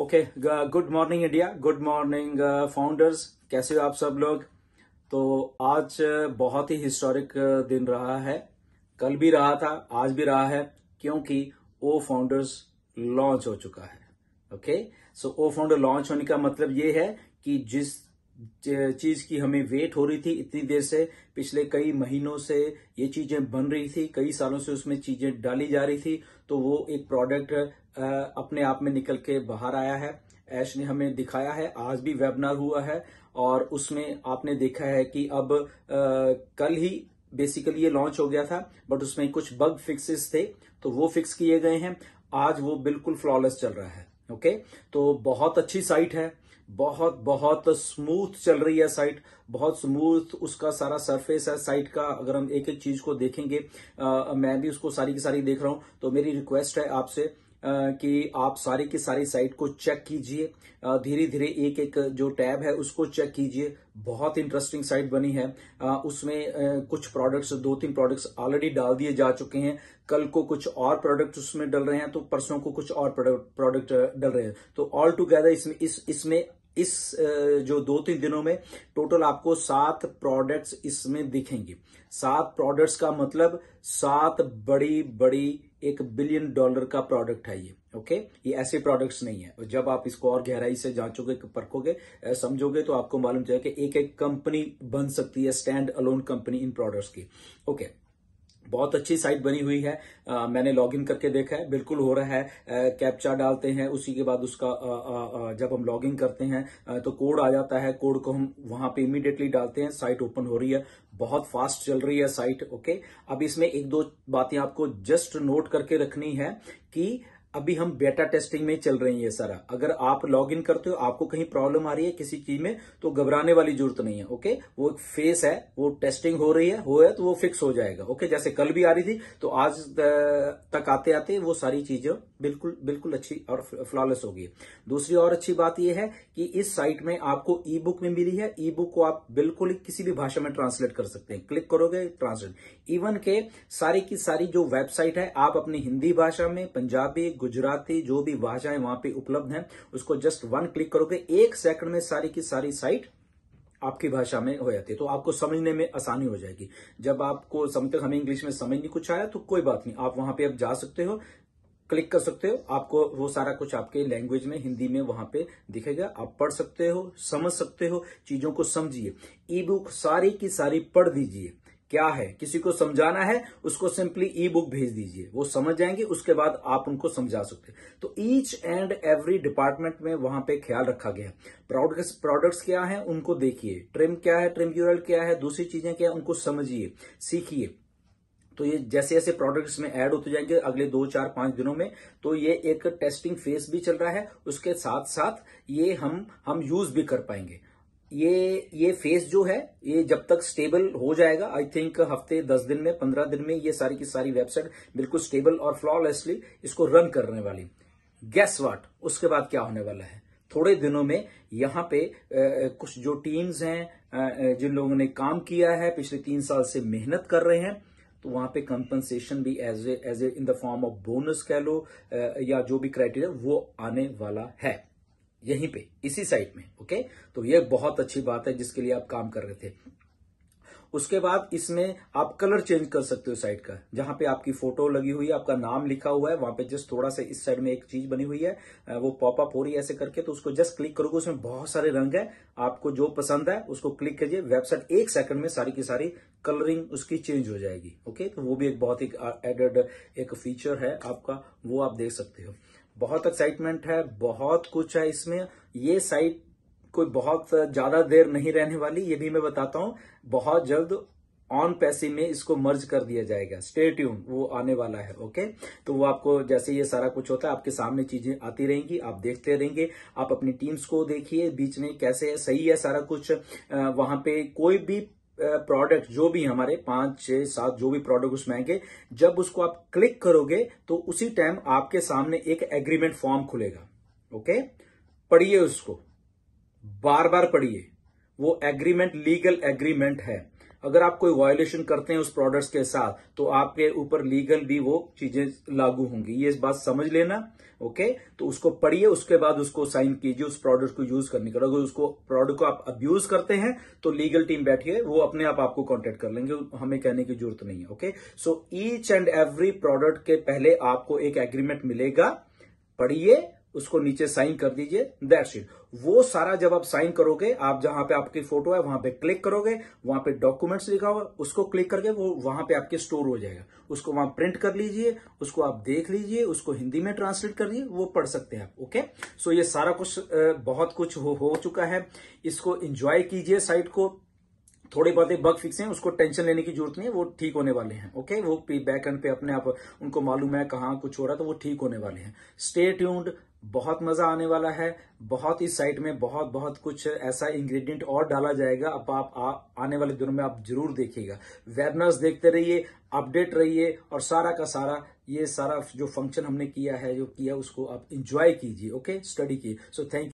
Okay good morning India good morning founders कैसे हो आप सब लोग तो आज uh, बहुत ही हिस्टोरिक uh, दिन रहा है कल भी रहा था आज भी रहा है क्योंकि ओ फाउंडर्स लॉन्च हो चुका है okay so oh founder launch होने का मतलब ये है कि जिस चीज की हमें वेट हो रही थी इतनी देर से पिछले कई महीनों से ये चीजें बन रही थी कई सालों से उसमें चीजें डाली जा रही थी तो वो एक प्रोडक्ट अपने आप में निकल के बाहर आया है ऐश ने हमें दिखाया है आज भी वेबिनार हुआ है और उसमें आपने देखा है कि अब आ, कल ही बेसिकली ये लॉन्च हो गया था बट उसमें कुछ बग फिक्सेस थे तो वो फिक्स किए गए हैं आज वो बिल्कुल फ्लॉलेस चल रहा है ओके तो बहुत अच्छी साइट है बहुत बहुत स्मूथ चल रही है साइट बहुत स्मूथ उसका सारा सरफेस है साइट का अगर हम एक एक चीज को देखेंगे आ, मैं भी उसको सारी की सारी देख रहा हूं तो मेरी रिक्वेस्ट है आपसे कि आप सारी की सारी साइट को चेक कीजिए धीरे धीरे एक एक जो टैब है उसको चेक कीजिए बहुत इंटरेस्टिंग साइट बनी है उसमें कुछ प्रोडक्ट्स दो तीन प्रोडक्ट्स ऑलरेडी डाल दिए जा चुके हैं कल को कुछ और प्रोडक्ट उसमें डल रहे हैं तो परसों को कुछ और प्रोडक्ट डल रहे हैं तो ऑल टूगेदर इसमें इस इसमें इस जो दो तीन दिनों में टोटल आपको सात प्रोडक्ट्स इसमें दिखेंगे सात प्रोडक्ट्स का मतलब सात बड़ी बड़ी एक बिलियन डॉलर का प्रोडक्ट है ये ओके ये ऐसे प्रोडक्ट्स नहीं है जब आप इसको और गहराई से जांचोगे परखोगे समझोगे तो आपको मालूम चलेगा कि एक एक कंपनी बन सकती है स्टैंड अलोन कंपनी इन प्रोडक्ट्स की ओके okay. बहुत अच्छी साइट बनी हुई है आ, मैंने लॉगिन करके देखा है बिल्कुल हो रहा है कैप्चा डालते हैं उसी के बाद उसका आ, आ, आ, जब हम लॉगिन करते हैं आ, तो कोड आ जाता है कोड को हम वहां पे इमीडिएटली डालते हैं साइट ओपन हो रही है बहुत फास्ट चल रही है साइट ओके अब इसमें एक दो बातें आपको जस्ट नोट करके रखनी है कि अभी हम बेटा टेस्टिंग में चल रही है सारा अगर आप लॉग इन करते हो आपको कहीं प्रॉब्लम आ रही है किसी चीज में तो घबराने वाली जरूरत नहीं है ओके वो एक फेस है वो टेस्टिंग हो रही है हो है तो वो फिक्स हो जाएगा ओके जैसे कल भी आ रही थी तो आज तक आते आते वो सारी चीजें बिल्कुल बिल्कुल अच्छी और फ्लॉलेस होगी दूसरी और अच्छी बात यह है कि इस साइट में आपको ई बुक में मिली है ई बुक को आप बिल्कुल किसी भी भाषा में ट्रांसलेट कर सकते हैं क्लिक करोगे ट्रांसलेट इवन के सारी की सारी जो वेबसाइट है आप अपनी हिंदी भाषा में पंजाबी गुजराती जो भी भाषाएं वहां पे उपलब्ध हैं उसको जस्ट वन क्लिक करोगे एक सेकंड में सारी की सारी साइट आपकी भाषा में हो जाती है तो आपको समझने में आसानी हो जाएगी जब आपको समझ हमें इंग्लिश में समझ नहीं कुछ आया तो कोई बात नहीं आप वहां पे अब जा सकते हो क्लिक कर सकते हो आपको वो सारा कुछ आपके लैंग्वेज में हिंदी में वहां पे दिखेगा आप पढ़ सकते हो समझ सकते हो चीजों को समझिए ई बुक सारी की सारी पढ़ दीजिए क्या है किसी को समझाना है उसको सिंपली ई बुक भेज दीजिए वो समझ जाएंगे उसके बाद आप उनको समझा सकते हैं तो ईच एंड एवरी डिपार्टमेंट में वहां पे ख्याल रखा गया प्रोडक्ट्स प्रोडक्ट्स क्या है उनको देखिए ट्रिम क्या है ट्रिम यूरल क्या है दूसरी चीजें क्या है उनको समझिए सीखिए तो ये जैसे जैसे प्रोडक्ट्स में ऐड होते जाएंगे अगले दो चार पांच दिनों में तो ये एक टेस्टिंग फेज भी चल रहा है उसके साथ साथ ये हम हम यूज भी कर पाएंगे ये ये फेस जो है ये जब तक स्टेबल हो जाएगा आई थिंक हफ्ते दस दिन में पंद्रह दिन में ये सारी की सारी वेबसाइट बिल्कुल स्टेबल और फ्लॉलेसली इसको रन करने वाली गैस वाट उसके बाद क्या होने वाला है थोड़े दिनों में यहाँ पे कुछ जो टीम्स हैं जिन लोगों ने काम किया है पिछले तीन साल से मेहनत कर रहे हैं तो वहां पे कंपनसेशन भी as a as a in the form of bonus कह लो या जो भी क्राइटेरिया वो आने वाला है यहीं पे इसी साइट में ओके तो ये बहुत अच्छी बात है जिसके लिए आप काम कर रहे थे उसके बाद इसमें आप कलर चेंज कर सकते हो साइट का जहां पे आपकी फोटो लगी हुई है आपका नाम लिखा हुआ है वहां पे जस्ट थोड़ा सा इस साइड में एक चीज बनी हुई है वो पॉपअप हो रही है ऐसे करके तो उसको जस्ट क्लिक करोगे उसमें बहुत सारे रंग है आपको जो पसंद है उसको क्लिक कीजिए वेबसाइट एक सेकंड में सारी की सारी कलरिंग उसकी चेंज हो जाएगी ओके तो वो भी एक बहुत ही एडेड एक फीचर है आपका वो आप देख सकते हो बहुत एक्साइटमेंट है बहुत कुछ है इसमें ये साइट कोई बहुत ज्यादा देर नहीं रहने वाली ये भी मैं बताता हूं बहुत जल्द ऑन पैसे में इसको मर्ज कर दिया जाएगा स्टेट ट्यून वो आने वाला है ओके तो वो आपको जैसे ये सारा कुछ होता है आपके सामने चीजें आती रहेंगी आप देखते रहेंगे आप अपनी टीम्स को देखिए बीच में कैसे है सही है सारा कुछ वहां पे कोई भी प्रोडक्ट जो भी हमारे पांच छह सात जो भी प्रोडक्ट उसमें आएंगे जब उसको आप क्लिक करोगे तो उसी टाइम आपके सामने एक एग्रीमेंट फॉर्म खुलेगा ओके पढ़िए उसको बार बार पढ़िए वो एग्रीमेंट लीगल एग्रीमेंट है अगर आप कोई वायोलेशन करते हैं उस प्रोडक्ट्स के साथ तो आपके ऊपर लीगल भी वो चीजें लागू होंगी ये इस बात समझ लेना ओके तो उसको पढ़िए उसके बाद उसको साइन कीजिए उस प्रोडक्ट को यूज करने का अगर उसको प्रोडक्ट को आप अब्यूज करते हैं तो लीगल टीम बैठिए वो अपने आप आपको कॉन्टेक्ट कर लेंगे हमें कहने की जरूरत नहीं है okay so each and every product के पहले आपको एक एग्रीमेंट मिलेगा पढ़िए उसको नीचे साइन कर दीजिए दैट शीट वो सारा जब आप साइन करोगे आप जहां पे आपकी फोटो है वहां पे क्लिक करोगे वहां पे डॉक्यूमेंट्स लिखा होगा उसको क्लिक करके वो वहां पे आपके स्टोर हो जाएगा उसको वहां प्रिंट कर लीजिए उसको आप देख लीजिए उसको हिंदी में ट्रांसलेट कर लीजिए वो पढ़ सकते हैं आप ओके सो ये सारा कुछ बहुत कुछ हो, हो चुका है इसको इंजॉय कीजिए साइट को थोड़ी बहुत बग फिक्स हैं उसको टेंशन लेने की जरूरत नहीं है वो ठीक होने वाले हैं ओके वो बैक एंड पे अपने आप उनको मालूम है कहाँ कुछ हो रहा है तो वो ठीक होने वाले हैं स्टे ट्यून्ड बहुत मजा आने वाला है बहुत इस साइट में बहुत बहुत कुछ ऐसा इंग्रेडिएंट और डाला जाएगा अब आप आ, आने वाले दिनों में आप जरूर देखिएगा वेबनर्स देखते रहिए अपडेट रहिए और सारा का सारा ये सारा जो फंक्शन हमने किया है जो किया उसको आप इंजॉय कीजिए ओके स्टडी कीजिए सो थैंक